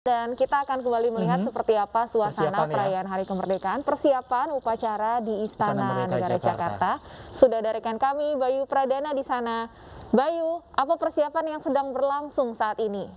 Dan kita akan kembali melihat mm -hmm. seperti apa suasana ya. perayaan Hari Kemerdekaan, persiapan upacara di Istana, Negara Jakarta. Jakarta. Sudah ada rekan kami Bayu Pradana di sana. Bayu, apa persiapan yang sedang berlangsung saat ini?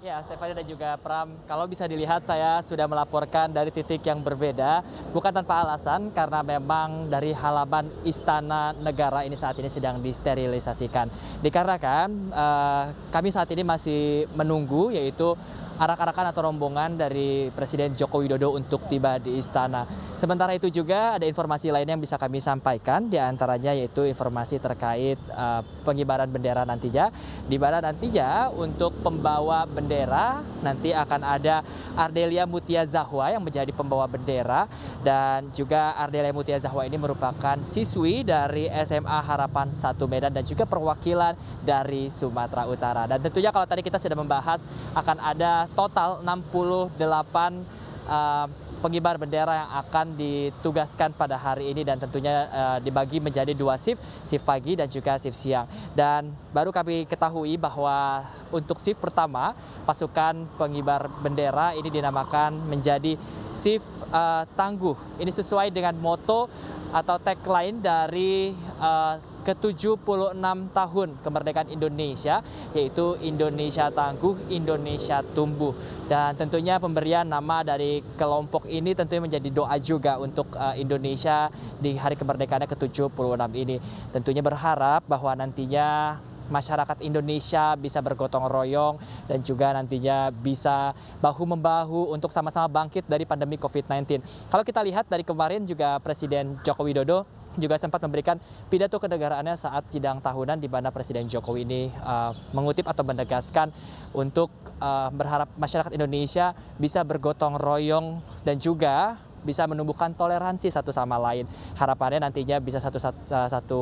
Ya, Stefani dan juga Pram, kalau bisa dilihat saya sudah melaporkan dari titik yang berbeda, bukan tanpa alasan karena memang dari halaman Istana Negara ini saat ini sedang disterilisasikan. Dikarenakan eh, kami saat ini masih menunggu yaitu arak-arakan atau rombongan dari Presiden Joko Widodo untuk tiba di istana. Sementara itu juga ada informasi lain yang bisa kami sampaikan, diantaranya yaitu informasi terkait uh, pengibaran bendera nantinya. Di mana nantinya untuk pembawa bendera nanti akan ada Ardelia Mutia Zahwa yang menjadi pembawa bendera dan juga Ardelia Mutia Zahwa ini merupakan siswi dari SMA Harapan Satu Medan dan juga perwakilan dari Sumatera Utara. Dan tentunya kalau tadi kita sudah membahas akan ada total 68 eh, pengibar bendera yang akan ditugaskan pada hari ini dan tentunya eh, dibagi menjadi dua shift, shift pagi dan juga shift siang. Dan baru kami ketahui bahwa untuk shift pertama, pasukan pengibar bendera ini dinamakan menjadi shift eh, tangguh. Ini sesuai dengan moto atau tagline dari uh, ke-76 tahun kemerdekaan Indonesia yaitu Indonesia Tangguh, Indonesia Tumbuh. Dan tentunya pemberian nama dari kelompok ini tentunya menjadi doa juga untuk eh, Indonesia di hari kemerdekaannya ke-76 ini. Tentunya berharap bahwa nantinya masyarakat Indonesia bisa bergotong royong dan juga nantinya bisa bahu membahu untuk sama-sama bangkit dari pandemi COVID-19. Kalau kita lihat dari kemarin juga Presiden Joko Widodo juga sempat memberikan pidato kenegaraannya saat sidang tahunan di mana Presiden Jokowi ini uh, mengutip atau menegaskan untuk uh, berharap masyarakat Indonesia bisa bergotong royong dan juga bisa menumbuhkan toleransi satu sama lain. Harapannya nantinya bisa satu, satu, eh, satu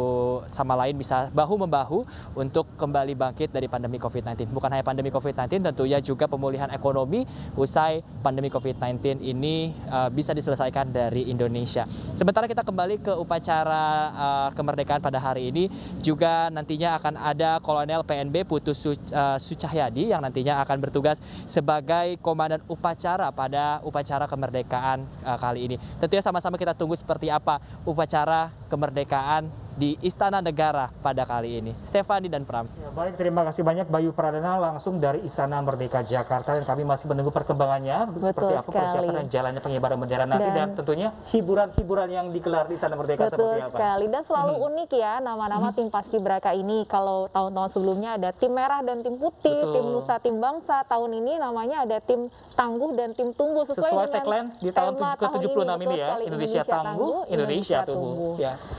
sama lain bisa bahu membahu untuk kembali bangkit dari pandemi COVID-19. Bukan hanya pandemi COVID-19, tentunya juga pemulihan ekonomi usai pandemi COVID-19 ini uh, bisa diselesaikan dari Indonesia. Sementara kita kembali ke upacara uh, kemerdekaan pada hari ini, juga nantinya akan ada Kolonel PNB Putus Su, uh, Sucahyadi yang nantinya akan bertugas sebagai komandan upacara pada upacara kemerdekaan uh, kali hari ini. Tentunya sama-sama kita tunggu seperti apa upacara kemerdekaan di Istana Negara pada kali ini. Stefani dan Pram. Ya, baik, terima kasih banyak Bayu Pradana langsung dari Istana Merdeka Jakarta dan kami masih menunggu perkembangannya betul seperti apa sekali. persiapan dan jalannya pengibaran bendera nanti dan, tentunya hiburan-hiburan yang digelar di Istana Merdeka betul seperti apa. Betul sekali dan selalu hmm. unik ya nama-nama hmm. tim beraka ini. Kalau tahun-tahun sebelumnya ada tim merah dan tim putih, betul. tim nusa, tim bangsa. Tahun ini namanya ada tim tangguh dan tim tumbuh sesuai, sesuai dengan tagline di tahun ke-76 ini, ya, Indonesia, Indonesia tangguh, Indonesia, Indonesia tumbuh. tumbuh. Ya.